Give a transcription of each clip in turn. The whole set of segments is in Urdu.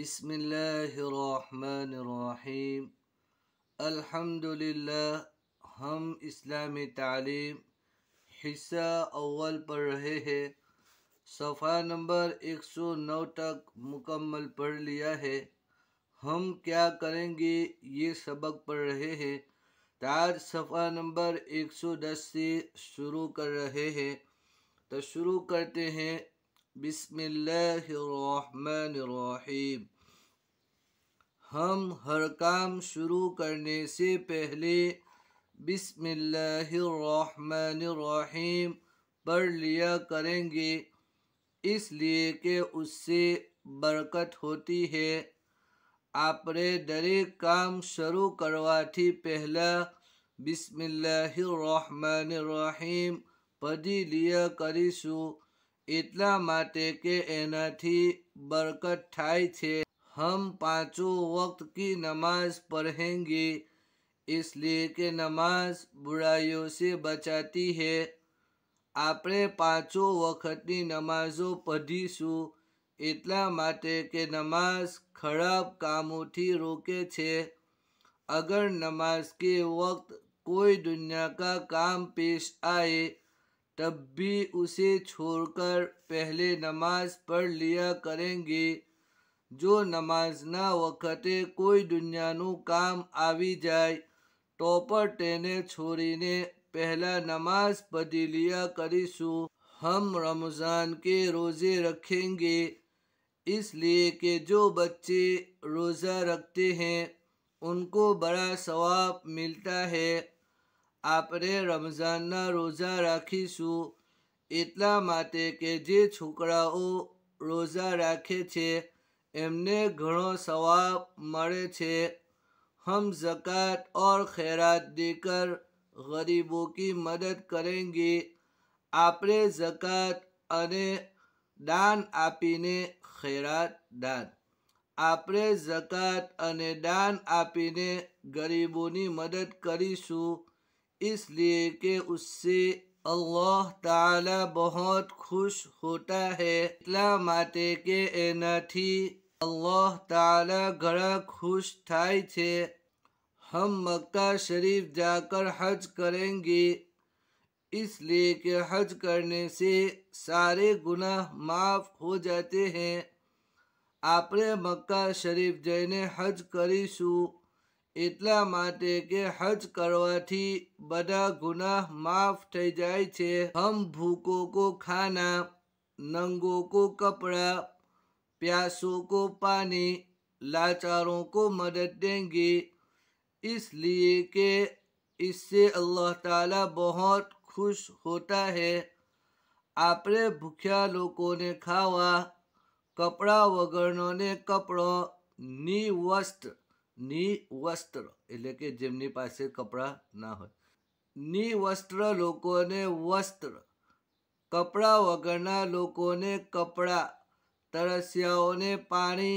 بسم اللہ الرحمن الرحیم الحمد ہم اسلامی تعلیم حصہ اول پڑھ رہے ہیں صفحہ نمبر ایک سو نو تک مکمل پڑھ لیا ہے ہم کیا کریں گے یہ سبق پڑھ رہے ہیں تاج صفحہ نمبر ایک سو دس سے شروع کر رہے ہیں تو شروع کرتے ہیں بسم اللہ الرحمن الرحیم ہم ہر کام شروع کرنے سے پہلے بسم اللہ الرحمن الرحیم پر لیا کریں گے اس لیے کہ اس سے برکت ہوتی ہے آپ نے در کام شروع کرواتی پہلا بسم اللہ الرحمن الرحیم پڑھی لیا کریسو اتلاٹے کہ اینتھی برکت ٹھائی ہے ہم پانچوں وقت کی نماز پڑھیں گے اس لیے کہ نماز برائیوں سے بچاتی ہے آپ پانچوں وقت کی نمازوں پڑھی سو اتنا مٹے کہ نماز خراب کاموں کی روکے اگر نماز کے وقت کوئی دنیا کا کام پیش آئے تب بھی اسے چھوڑ کر پہلے نماز پڑھ لیا کریں گے جو نماز نہ وقت کوئی دنیا نو کام آوی جائے ٹوپر ٹینے چھوڑی نے پہلا نماز پڑھی لیا کری سو ہم رمضان کے روزے رکھیں گے اس لیے کہ جو بچے روزہ رکھتے ہیں ان کو بڑا ثواب ملتا ہے આપણે રમઝાનના રોજા રાખીશું એટલા માટે કે જે છોકરાઓ રોજા રાખે છે એમને ઘણો સવાબ મળે છે હમ જકાત ઓર ખેરાત દેકર ગરીબો કી મદદ કરેંગે આપણે જકાત અને દાન આપીને ખેરાત દાન આપણે જકાત અને દાન આપીને ગરીબોની મદદ કરીશું اس لیے کہ اس سے اللہ تعالی بہت خوش ہوتا ہے اطلاع ماتے کے اینا تھی اللہ تعالی گھر خوش تھائی تھے ہم مکہ شریف جا کر حج کریں گے اس لیے کہ حج کرنے سے سارے گناہ معاف ہو جاتے ہیں آپ نے مکہ شریف جہن حج کری شو اتنا مٹ کہ حج کروا تھی بڑا گنا معاف تھے چھ بھوکوں کو کھانا ننگوں کو کپڑا پیاسوں کو پانی لاچاروں کو مدد دیں گے اس لیے کہ اس سے اللہ تعالی بہت خوش ہوتا ہے آپ نے بھوکھا لوگوں نے کھاوا کپڑا وغیرہ نے کپڑوں نیوست نی وسطر اٹل کہ جنہیں پاس کپڑا نہ ہوسر لوگوں نے وسطر کپڑا وغیرہ لوگوں نے کپڑا ترسیاؤں نے پانی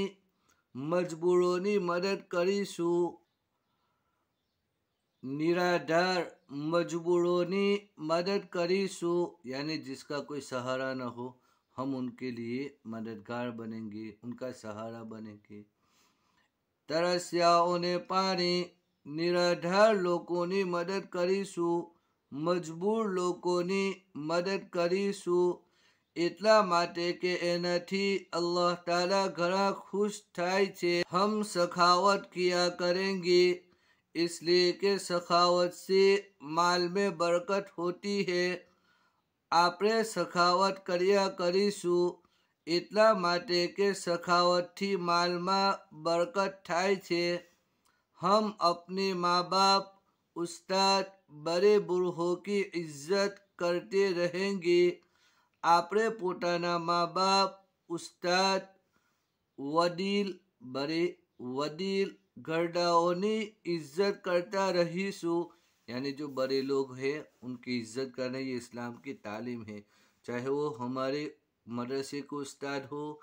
مجبوروں مدد کری سو ندار مجبوروں مدد کری سو یعنی جس کا کوئی سہارا نہ ہو ہم ان کے لیے مددگار بنیں گے ان کا سہارا بنے گی ترسیاؤ نے پانی ندار لوگوں کی مدد کریشو مجبور لوگوں نے مدد کریشو اتنا مٹ کہ اینتھی اللہ تعالیٰ گھر خوش تھے ہم سخاوت کیا کریں گے اس لیے کہ سخاوت سے مال میں برکت ہوتی ہے آپ سخاوت کریا کریشوں اتنا ماتے کہ ثقافتی مال میں برکت ٹھائی سے ہم اپنے ماں باپ استاد بڑے برحوں کی عزت کرتے رہیں گے آپڑے پوتانا ماں باپ استاد ودیل بڑے ودیل گرداؤں نے عزت کرتا رہی سو یعنی جو بڑے لوگ ہیں ان کی عزت کرنا یہ اسلام کی تعلیم ہے چاہے وہ ہمارے مدرسے کے استاد ہو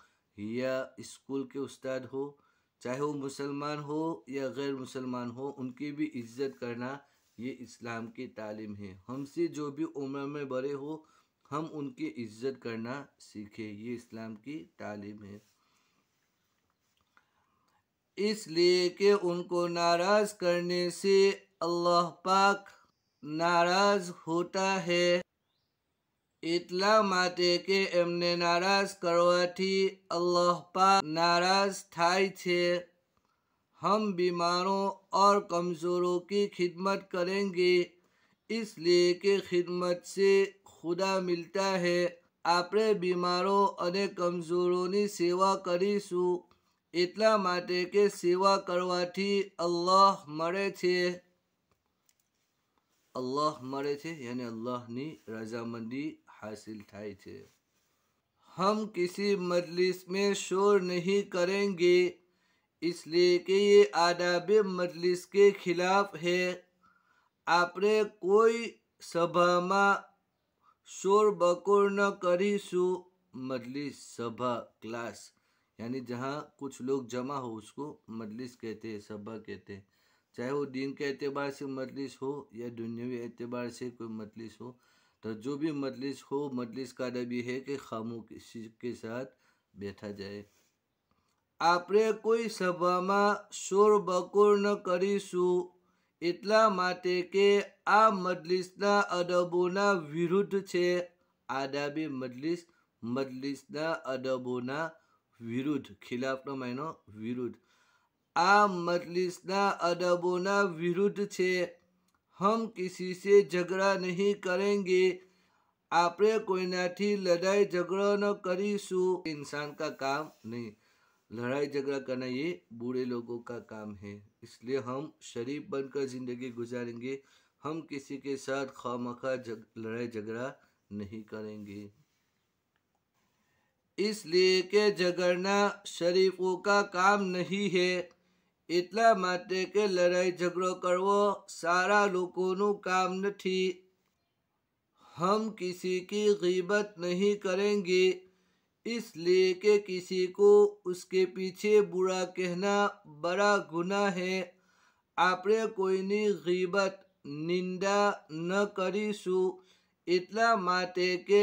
یا اسکول کے استاد ہو چاہے وہ مسلمان ہو یا غیر مسلمان ہو ان کی بھی عزت کرنا یہ اسلام کی تعلیم ہے ہم سے جو بھی عمر میں بڑے ہو ہم ان کی عزت کرنا سیکھیں یہ اسلام کی تعلیم ہے اس لیے کہ ان کو ناراض کرنے سے اللہ پاک ناراض ہوتا ہے کے امنے ناراض پاک ناراض تھے ہم بیماروں اور کمزوروں کی خدمت کریں گے اس لیے کہ خدمت سے خدا ملتا ہے اپنے بیماروں اور کمزوروں سیوا کریش کہ سیو کرا تھی اللہ مرے اللہ مرے یعنی اللہ رضامندی حاصل تھائی تھے ہم کسی مجلس میں شور نہیں کریں گے اس لیے کہ یہ آداب مجلس کے خلاف ہے آپ نے کوئی سبھا میں شور بکور نہ کری سو مجلس سبھا کلاس یعنی جہاں کچھ لوگ جمع ہو اس کو مجلس کہتے ہیں سبھا کہتے ہیں چاہے وہ دین کے اعتبار سے مجلس ہو یا دنیاوی اعتبار سے کوئی مجلس ہو तो जो भी मजलिस हो मजलिस का अदब है कि खामोशी के साथ બેઠા જાય આપણે કોઈ સભામાં શોર બકોર ન કરીશું એટલા માટે કે આ મજલિસના અડબોના વિરુદ્ધ છે આદાબી મજલિસ મજલિસના અડબોના વિરુદ્ધ ખિલાફનો માયનો વિરુદ્ધ આ મજલિસના અડબોના વિરુદ્ધ છે ہم کسی سے جھگڑا نہیں کریں گے آپ نے نہ لڑائی جھگڑا نہ کری سو انسان کا کام نہیں لڑائی جھگڑا کرنا یہ بوڑھے لوگوں کا کام ہے اس لیے ہم شریف بن کر زندگی گزاریں گے ہم کسی کے ساتھ خواہ مخواہ لڑائی جھگڑا نہیں کریں گے اس لیے کہ جھگڑنا شریفوں کا کام نہیں ہے ایٹ مڑ جھگڑا کرو سارا لوگوں کام نہیں ہم کسی کی غبت نہیں کریں گے اس لیے کہ کسی کو اس کے پیچھے برا کہنا بڑا گنا ہے اپنے کوئی غیبت نندا نہ کریش کہ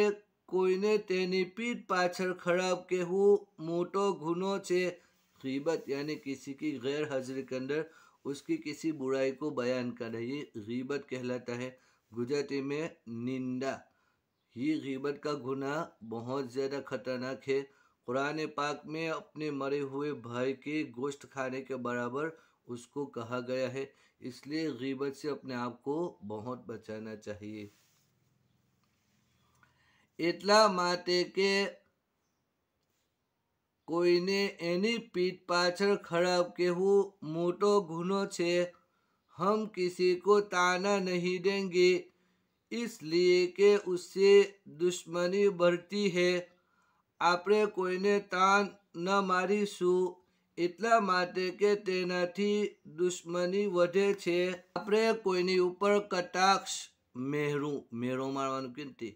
کوئی نے پیٹ پاچر خراب کہ غیبت یعنی کسی کی غیر حاضری کے اندر اس کی کسی برائی کو بیان کر رہی غیبت کہلاتا ہے گجراتی میں نندا یہ غیبت کا گناہ بہت زیادہ خطرناک ہے قرآن پاک میں اپنے مرے ہوئے بھائی کے گوشت کھانے کے برابر اس کو کہا گیا ہے اس لیے غیبت سے اپنے آپ کو بہت بچانا چاہیے اطلاع ماتے کے કોઈને એની પીઠ પાછળ ખરાબ કહેવું મોટો ગુનો છે હમ કિસી કો તાના નહીં દેંગે इसलिए કે ઉસે દુશ્મની बढ़ती હે આપણે કોઈને તાન ન મારીશું એટલા માટે કે તેનાથી દુશ્મની વધે છે આપણે કોઈની ઉપર કટાક્ષ મહેરું મેરો મારવાનું કિંમતી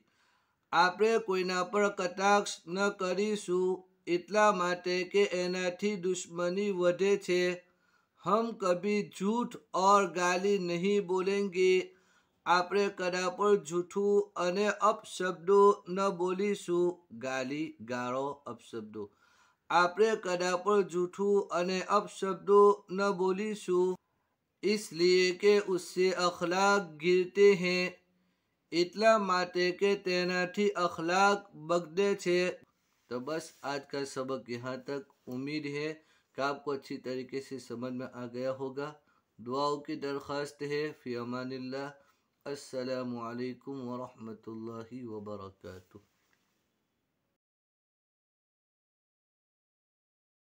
આપણે કોઈના પર કટાક્ષ ન કરીશું એટલા માટે કે એનાથી દુશ્મની વધે છે હમ કભી જૂઠ ઓર ગાલી નહીં બોલેંગે આપણે કદા પર જૂઠું અને અપશબ્દો ન બોલીશું ગાલી ગાળો અપશબ્દો આપણે કદા પર જૂઠું અને અપશબ્દો ન બોલીશું इसलिए કે ઉસે अखलाक ગીરતે हैं એટલા માટે કે તેનાથી અખલાક બગડે છે تو بس آج کا سبق یہاں تک امید ہے کہ آپ کو اچھی طریقے سے سمجھ میں آ گیا ہوگا دعاؤں کی درخواست ہے فی امان اللہ السلام علیکم ورحمۃ اللہ وبرکاتہ